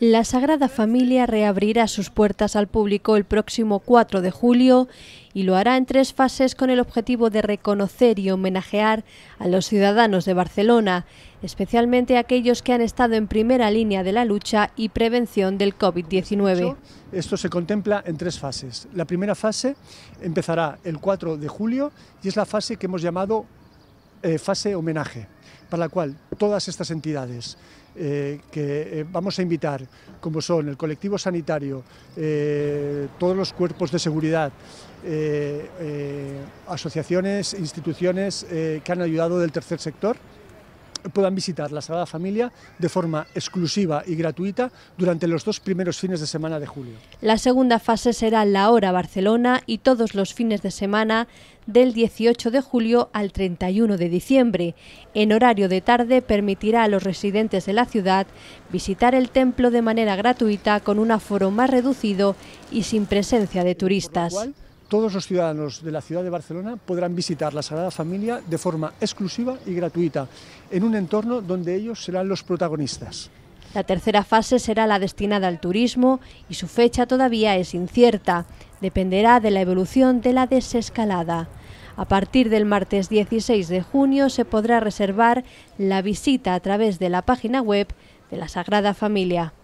La Sagrada Familia reabrirá sus puertas al público el próximo 4 de julio y lo hará en tres fases con el objetivo de reconocer y homenajear a los ciudadanos de Barcelona, especialmente aquellos que han estado en primera línea de la lucha y prevención del COVID-19. Esto se contempla en tres fases. La primera fase empezará el 4 de julio y es la fase que hemos llamado eh, fase homenaje para la cual todas estas entidades eh, que eh, vamos a invitar, como son el colectivo sanitario, eh, todos los cuerpos de seguridad, asociaciones, instituciones que han ayudado del tercer sector, puedan visitar la Sagrada Familia de forma exclusiva y gratuita durante los dos primeros fines de semana de julio. La segunda fase será la hora Barcelona y todos los fines de semana del 18 de julio al 31 de diciembre. En horario de tarde permitirá a los residentes de la ciudad visitar el templo de manera gratuita con un aforo más reducido y sin presencia de turistas todos los ciudadanos de la ciudad de Barcelona podrán visitar la Sagrada Familia de forma exclusiva y gratuita, en un entorno donde ellos serán los protagonistas. La tercera fase será la destinada al turismo y su fecha todavía es incierta. Dependerá de la evolución de la desescalada. A partir del martes 16 de junio se podrá reservar la visita a través de la página web de la Sagrada Familia.